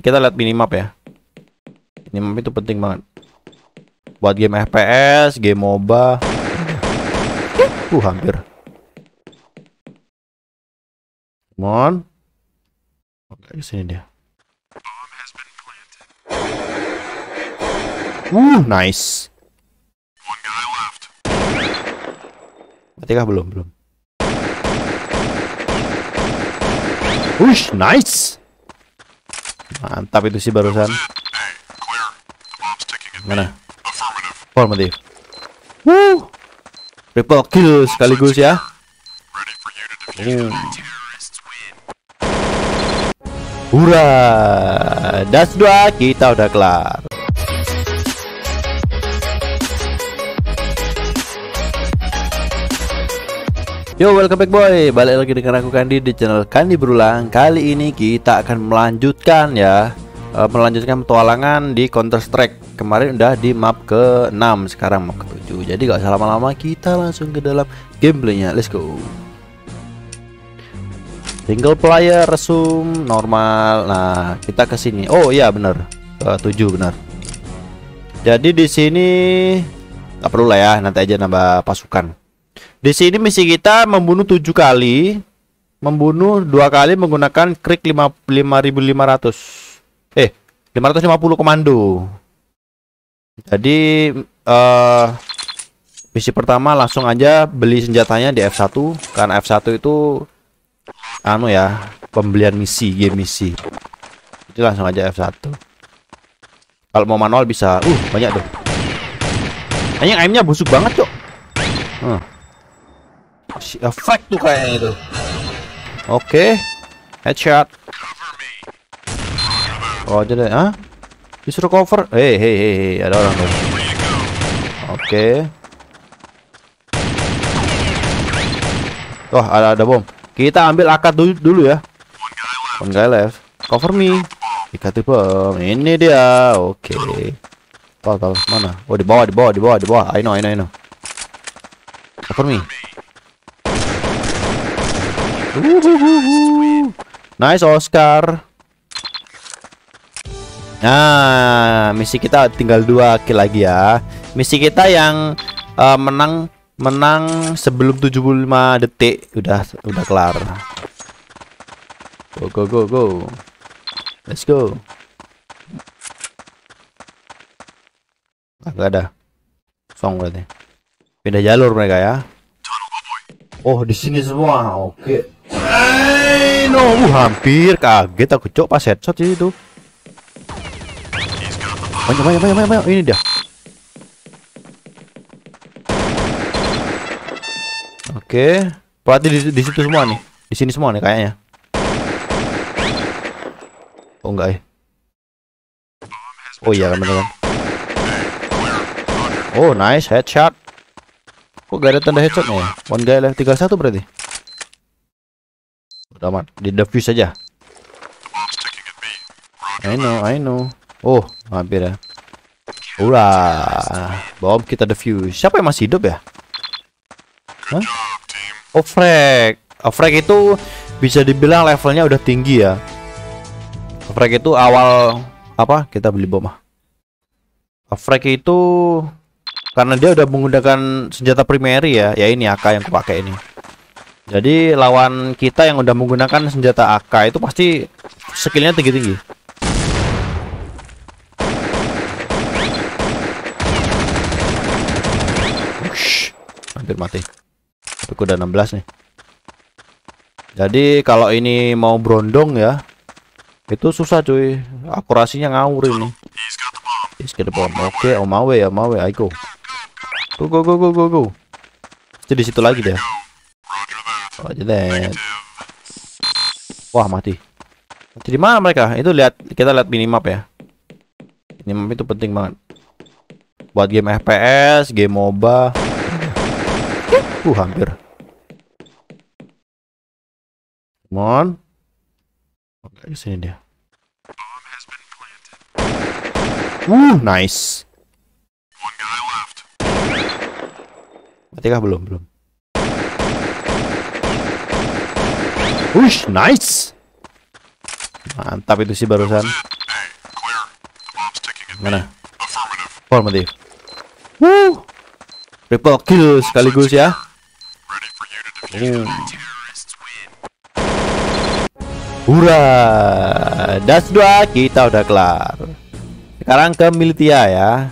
kita lihat minimap ya minimap itu penting banget buat game FPS game MOBA uh hampir Mon. oke okay, sini dia uh nice mati belum belum Wush, nice Mantap itu sih barusan. Mana? Formative. Woo! Triple kill sekaligus ya. Hura, Das dua kita udah kelar. Yo, welcome back boy. Balik lagi dengan aku Kandi di channel Kandi Berulang. Kali ini kita akan melanjutkan ya, eh, melanjutkan petualangan di Counter Strike. Kemarin udah di map ke-6, sekarang map ke-7. Jadi gak usah lama-lama, kita langsung ke dalam gameplaynya. Let's go. Single player resume normal. Nah, kita ke sini. Oh iya bener ke eh, 7 bener. Jadi di sini tak perlu lah ya, nanti aja nambah pasukan. Di sini misi kita membunuh 7 kali, membunuh dua kali menggunakan krik 5500. Eh, 550 komando. Jadi uh, misi pertama langsung aja beli senjatanya di F1 karena F1 itu anu ya, pembelian misi, game misi. Jadi langsung aja F1. Kalau mau manual bisa. Uh, banyak tuh. Kayaknya aimnya busuk banget, Cok. Hmm efek uh, tuh kayaknya itu. Oke. Okay. Headshot. Oh aja deh, ah? Disuruh cover. Hei, hei, hei, hey. ada orang tuh. Oke. Okay. Wah, ada ada bom. Kita ambil akad dulu, dulu ya. One guy left. Cover me. Dikati bom. Um, ini dia. Oke. Okay. Tahu mana? Oh di bawah, di bawah, di bawah, di bawah. I know, I know, I know. Cover me. Nice Oscar. Nah, misi kita tinggal dua kill lagi ya. Misi kita yang uh, menang menang sebelum 75 detik udah udah kelar. Go go go go. Let's go. Agak ada. Song berarti. Pindah jalur mereka ya. Oh, di sini semua. Oke. Okay. Hey, no, uh, hampir kaget aku cok pas headshot sih itu. Banyak, banyak, banyak, banyak, ini dia. Oke, berarti di, di situ semua nih, di sini semua nih kayaknya. Oh enggak ya? Oh iya kan, kan. Oh nice headshot. Kok gak ada tanda headshotnya ya? One guy tiga satu berarti. Udah Di defuse saja. I know, I know. Oh, hampir ya. Ulah, bom kita defuse. Siapa yang masih hidup ya? Hah? Oh, Frag. Oh, Frag itu bisa dibilang levelnya udah tinggi ya. Frag itu awal apa? Kita beli bom ah. Frag itu karena dia udah menggunakan senjata primary ya. Ya ini AK yang aku ini. Jadi lawan kita yang udah menggunakan senjata AK itu pasti skillnya tinggi-tinggi. Hampir mati. Tapi udah 16 nih. Jadi kalau ini mau brondong ya, itu susah cuy. Akurasinya ngawur ini. Oke, okay, oh, ya, mawe, ya. ayo. Go go go go go go. Jadi situ lagi deh. Aja deh. Wah, mati. Mati mana mereka? Itu lihat kita lihat minimap ya. Minimap itu penting banget. Buat game FPS, game MOBA. Uh, hampir. Mon. Oke, sini dia. Uh, nice. Mati kah belum? Belum. Wush, nice. Mantap itu sih barusan. Mana? Formative. Woo. Triple kill sekaligus ya. Hura. Das dua kita udah kelar. Sekarang ke Militia ya.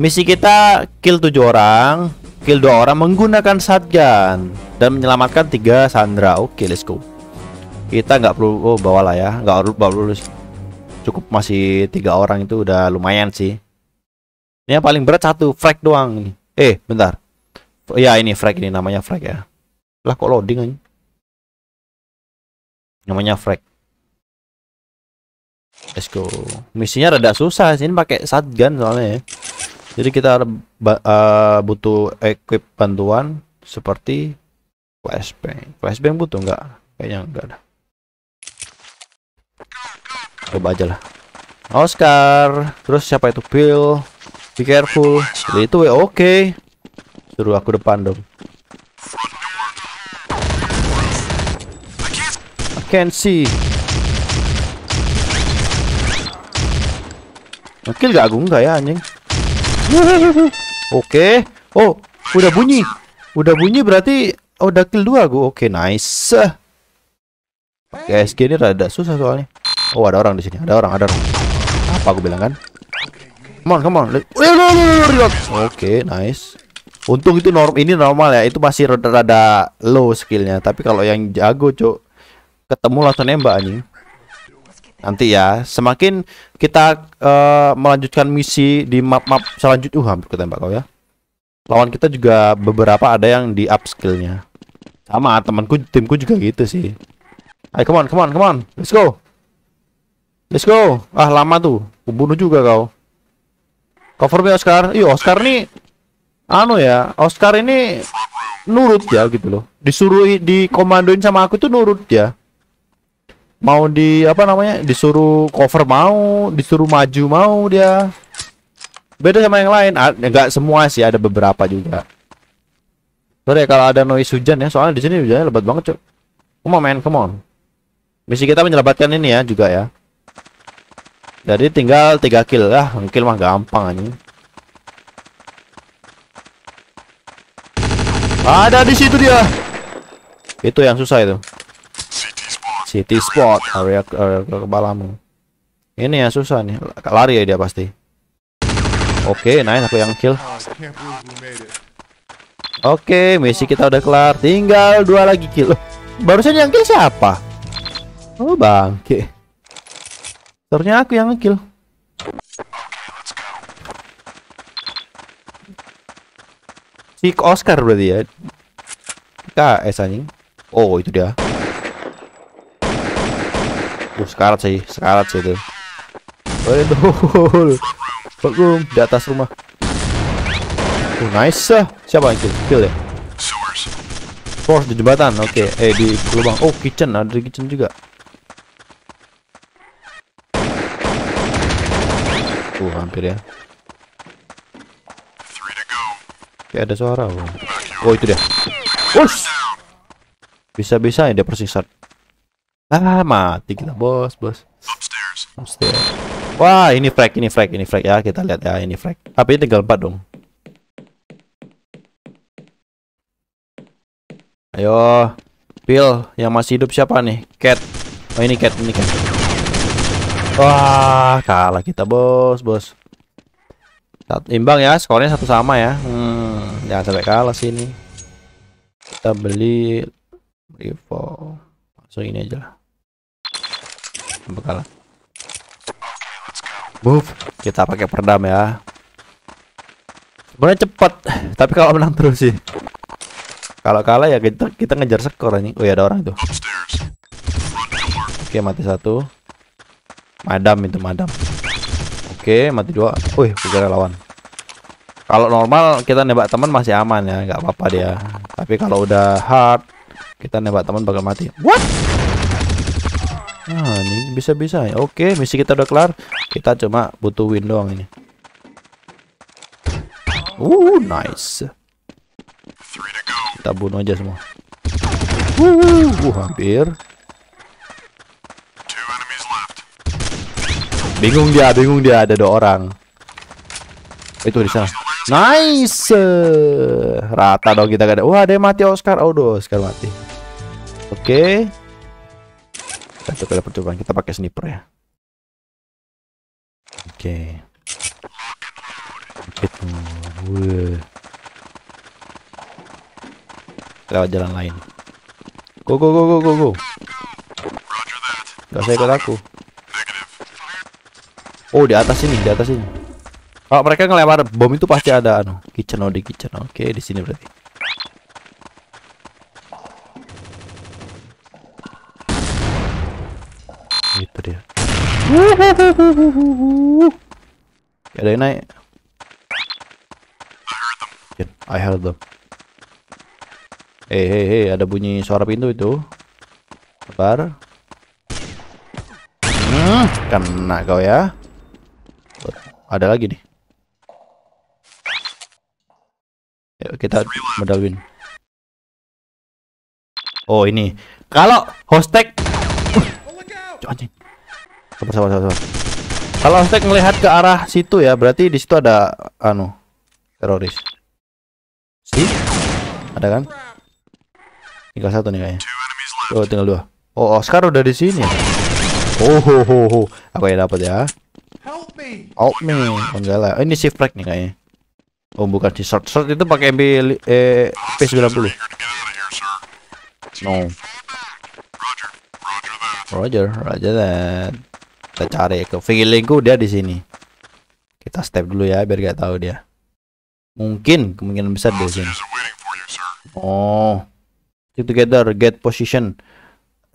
Misi kita kill tujuh orang, kill dua orang menggunakan satgan dan menyelamatkan tiga sandra. Oke, okay, let's go kita nggak perlu oh bawa lah ya nggak bawa lulus cukup masih tiga orang itu udah lumayan sih ini yang paling berat satu frag doang nih eh bentar ya ini frag ini namanya frag ya lah kok loading aja namanya frag let's go misinya rada susah sih ini pakai satgan soalnya ya jadi kita uh, butuh equip bantuan seperti flashbang flashbang butuh nggak kayaknya nggak ada coba aja lah Oscar terus siapa itu Bill be careful Jadi itu oke okay. suruh aku depan dong I can see Mungkin gak aku enggak ya anjing Oke okay. Oh udah bunyi Udah bunyi berarti Oh udah kill dua aku Oke okay, nice SG ini rada susah soalnya Oh ada orang di sini. Ada orang. Ada orang. Apa aku bilang kan? Come on, come on. Oke, okay, nice. Untung itu norm ini normal ya. Itu masih rada-rada low skillnya. Tapi kalau yang jago, cok, ketemu langsung nembak Nanti ya, semakin kita uh, melanjutkan misi di map-map selanjutnya. Uh, hampir ketembak kau ya. Lawan kita juga beberapa ada yang di up skillnya. Sama temanku, timku juga gitu sih. Ayo, come on, come on, come on. Let's go. Let's go. Ah, lama tuh. Kubunuh juga kau. Cover me Oscar. Iya, Oscar nih anu ya, Oscar ini nurut ya gitu loh. Disuruh di dikomandoin sama aku tuh nurut ya. Mau di apa namanya? Disuruh cover mau, disuruh maju mau dia. Beda sama yang lain, enggak semua sih, ada beberapa juga. Sorry ya, kalau ada noise hujan ya, soalnya di sini hujannya lebat banget, cok. Come on, man, come on. Misi kita menyelamatkan ini ya juga ya. Jadi tinggal 3 kill lah, kill mah gampang anjing. Ada di situ dia. Itu yang susah itu. City spot area, area ke kepalamu. Ini yang susah nih. Lari ya dia pasti. Oke, okay, nice aku yang kill. Oke, okay, misi kita udah kelar. Tinggal dua lagi kill. Barusan yang kill siapa? Oh, bangke. Seharusnya aku yang ngekill. Si Oscar berarti ya. KS anjing. Oh, itu dia. Uh, sekarat sih, sekarat sih itu. Waduh. Bagus di atas rumah. Oh, nice. Siapa yang kill? Kill ya. Force di jembatan. Oke, okay. eh di lubang. Oh, kitchen ada di kitchen juga. hampir ya kayak ada suara Oh, oh itu dia Wush! bisa-bisa ya dia persisat ah mati kita bos bos upstairs wah ini frag ini frag ini frag ya kita lihat ya ini frag tapi tinggal 4 dong ayo Bill yang masih hidup siapa nih cat oh ini cat ini cat Wah, kalah kita bos, bos. Satu imbang ya, skornya satu sama ya. Hmm, jangan sampai kalah sini. Kita beli Revo. Langsung ini aja lah. Sampai kalah. Move. Kita pakai perdam ya. Sebenarnya cepat, tapi kalau menang terus sih. Kalau kalah ya kita kita ngejar skor ini. Oh ya ada orang itu. Oke, mati satu. Madam itu madam. Oke, mati dua. Wih, kejar lawan. Kalau normal kita nembak teman masih aman ya, nggak apa-apa dia. Tapi kalau udah hard, kita nembak teman bakal mati. What? Nah, ini bisa-bisa ya. Oke, misi kita udah kelar. Kita cuma butuh win doang ini. Uh, nice. Kita bunuh aja semua. Uh, uh hampir. Bingung dia, bingung dia ada dua orang. Itu di sana. Nice. Rata dong kita gak ada. Wah, ada yang mati Oscar. Oh, do Oscar mati. Oke. Okay. Kita coba percobaan. Kita pakai sniper ya. Oke. Okay. Itu. Lewat jalan lain. Go go go go go go. Gak usah ikut aku. Oh di atas ini, di atas ini. Kalau mereka ngelewat bom itu pasti ada anu kitchen oh di kitchen. Oke, okay, di sini berarti. Gitu dia. Ya, ada yang naik. I heard them. Eh, hey, hey, hey, ada bunyi suara pintu itu. Sabar. Hmm, kena kau ya. Ada lagi nih. Yuk kita medal win. Oh ini. Kalau hostek Sabar sabar Kalau hostek melihat ke arah situ ya, berarti di situ ada anu teroris. Si? Ada kan? Tinggal satu nih kayaknya. Oh, tinggal dua. Oh, Oscar udah di sini. Ya? Oh, ho, ho, ho. aku yang dapat ya. Help me. Oh, Panggala. Oh, ini shift frag nih kayaknya. Oh, bukan di short. Short itu pakai MP eh P90. No. Roger, Roger dan kita cari ke feelingku dia di sini. Kita step dulu ya biar gak tahu dia. Mungkin kemungkinan besar di sini. Oh. Stick together, get position.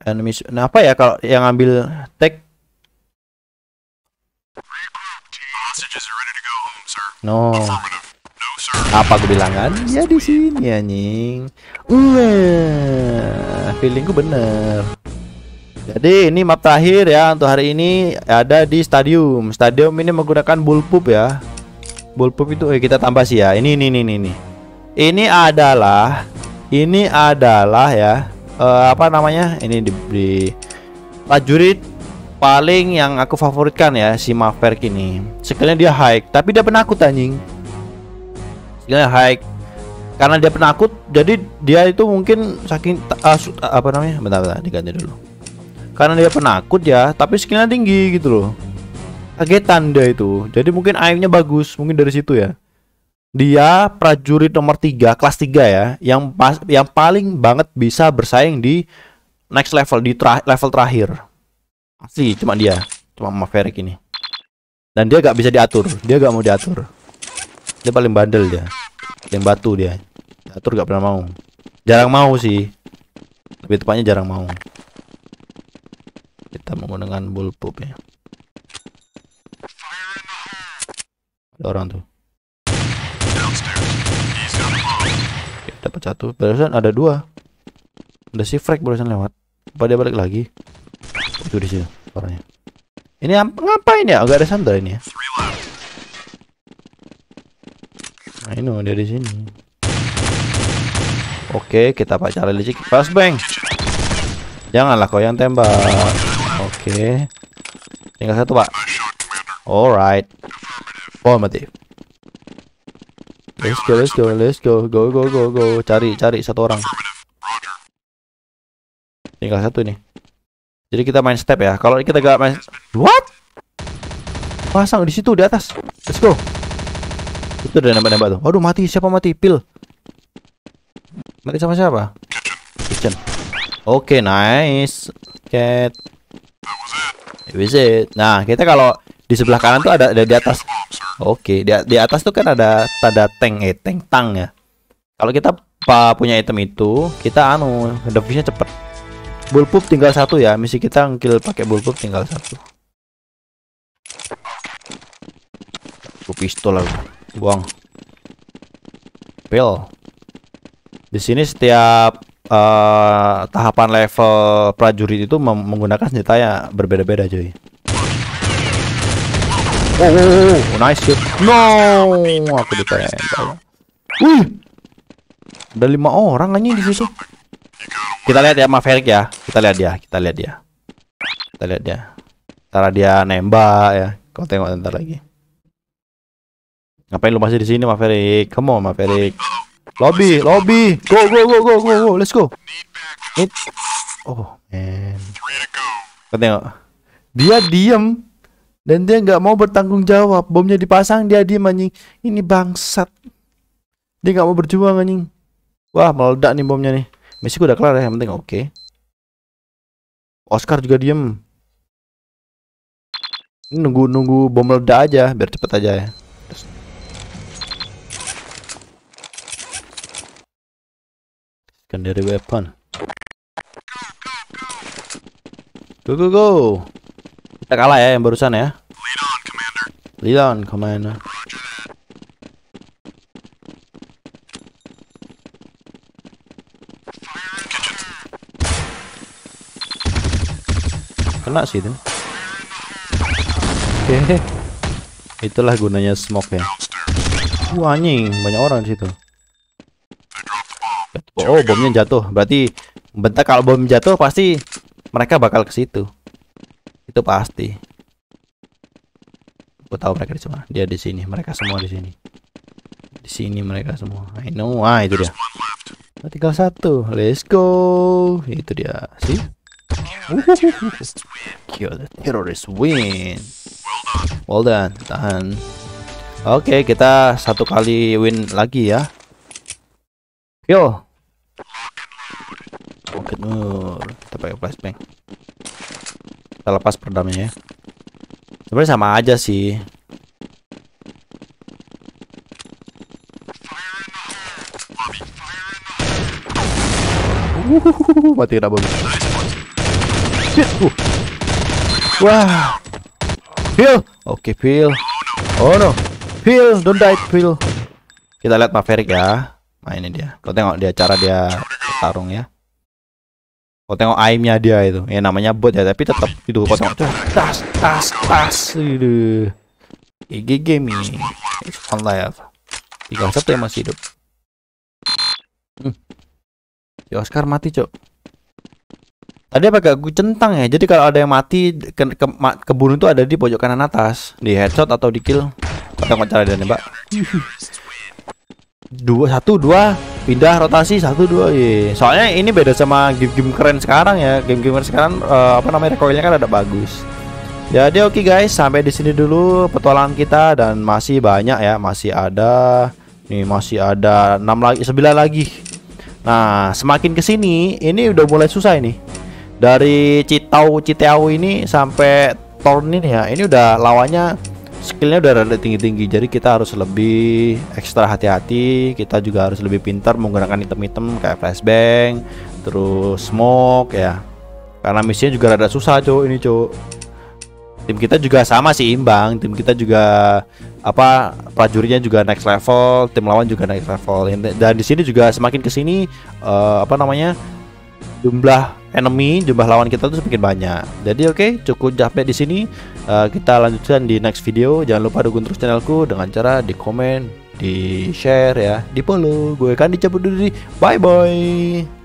Enemies. Nah, apa ya kalau yang ambil tag No. Apa gue bilang kan? Ya di sini anjing. Wah, feelingku bener. Jadi ini map terakhir ya untuk hari ini ada di stadium. Stadium ini menggunakan bullpup ya. Bullpup itu eh, kita tambah sih ya. Ini ini ini ini. Ini adalah ini adalah ya uh, apa namanya? Ini di, di prajurit paling yang aku favoritkan ya si Maverick ini sekalian dia high tapi dia penakut anjing sekalian hike karena dia penakut jadi dia itu mungkin saking uh, apa namanya bentar bentar diganti dulu karena dia penakut ya tapi skillnya tinggi gitu loh kagetan dia itu jadi mungkin aimnya bagus mungkin dari situ ya dia prajurit nomor 3 kelas 3 ya yang pas yang paling banget bisa bersaing di next level di tra level terakhir Asli, cuma dia. Cuma Maverick ini. Dan dia gak bisa diatur. Dia gak mau diatur. Dia paling bandel dia. Yang batu dia. Diatur gak pernah mau. Jarang mau sih. tapi tepatnya jarang mau. Kita menggunakan bullpup ya. Ada orang tuh. kita dapat satu. Barusan ada dua. Ada si Frek barusan lewat. Apa dia balik lagi? itu di situ orangnya. Ini ngapain ya? Agak ada sandal ini ya. Nah, ini dia di sini. Oke, kita pacar licik. pas bang. Janganlah kau yang tembak. Oke. Tinggal satu, Pak. Alright. Formative. Let's go, let's go, let's go. Go, go, go, go. Cari, cari satu orang. Tinggal satu nih. Jadi kita main step ya. Kalau kita gak main What? Pasang di situ di atas. Let's go. Itu udah nembak-nembak tuh. Waduh mati, siapa mati? Pil. Mati sama siapa? Kitchen. Oke, okay, nice. Cat. Is it. Nah, kita kalau di sebelah kanan tuh ada ada di atas. Oke, okay, di, di atas tuh kan ada tanda tank eh tank tang ya. Kalau kita punya item itu, kita anu, defense cepet. Bullpup tinggal satu ya. Misi kita ngekill pakai bullpup tinggal satu. pistol lagi. Buang. Pil. Di sini setiap uh, tahapan level prajurit itu menggunakan senjata yang berbeda-beda, cuy. Oh, oh, oh, oh, nice shot. No, aku ditanya. Wih. Ada lima orang aja di situ. Kita lihat ya Maverick ya. Kita lihat dia, kita lihat dia. Kita lihat dia. Cara dia nembak ya. Kau tengok ntar lagi. Ngapain lu masih di sini Maverick? Come on Maverick. Lobby, lobby. Go go go go go go. Let's go. It. Oh man. Kau tengok. Dia diem dan dia nggak mau bertanggung jawab. Bomnya dipasang dia diem anjing. Ini bangsat. Dia nggak mau berjuang anjing. Wah meledak nih bomnya nih. Messi udah kelar ya, yang penting oke. Okay. Oscar juga diem. Ini nunggu nunggu bom meledak aja biar cepet aja ya. Terus. Secondary weapon. Go go go. Kita kalah ya yang barusan ya. Lead on, commander. Lead commander. kena sih itu oke itulah gunanya smoke ya Wah anjing banyak orang di situ oh bomnya jatuh berarti bentar kalau bom jatuh pasti mereka bakal ke situ itu pasti Aku tahu mereka di sana dia di sini mereka semua di sini di sini mereka semua I know ah itu dia tinggal satu let's go itu dia sih Kill the terrorist win. Well done, tahan. Oke, okay, kita satu kali win lagi ya. Yo. Oke, nur. Kita pakai flashbang. Kita lepas perdamnya ya. Sebenarnya sama aja sih. Mati kenapa? shit. Uh. Wah. Oke, okay, Oh no. feel, don't die, feel. Kita lihat Maverick ya. Nah, ini dia. Kau tengok dia cara dia tarung ya. Kau tengok aimnya dia itu. Ya namanya bot ya, tapi tetap itu kau tengok. Tas, tas, tas. Aduh. GG gaming. live. ya. satu yang masih hidup. Hmm. Si Oscar mati, Cok. Tadi apa gak gue centang ya? Jadi kalau ada yang mati ke, ke, kebun itu ada di pojok kanan atas, di headshot atau di kill. Kita nggak cara dan nembak. Dua, satu, dua, pindah rotasi satu dua. Ye. Iya. Soalnya ini beda sama game-game keren sekarang ya. Game-game keren sekarang uh, apa namanya recoilnya kan ada bagus. Jadi oke okay guys, sampai di sini dulu petualangan kita dan masih banyak ya, masih ada nih masih ada 6 lagi 9 lagi. Nah, semakin ke sini ini udah mulai susah ini dari Citau Citau ini sampai Tornin ya ini udah lawannya skillnya udah rada tinggi-tinggi jadi kita harus lebih ekstra hati-hati kita juga harus lebih pintar menggunakan item-item kayak flashbang terus smoke ya karena misinya juga rada susah cuy ini cuy. tim kita juga sama sih imbang tim kita juga apa prajuritnya juga next level tim lawan juga next level dan di sini juga semakin kesini uh, eh, apa namanya jumlah enemy, jumlah lawan kita tuh semakin banyak. Jadi oke, okay, cukup capek di sini. Uh, kita lanjutkan di next video. Jangan lupa dukung terus channelku dengan cara di komen, di share ya, di follow. Gue kan dicabut dulu. Bye bye.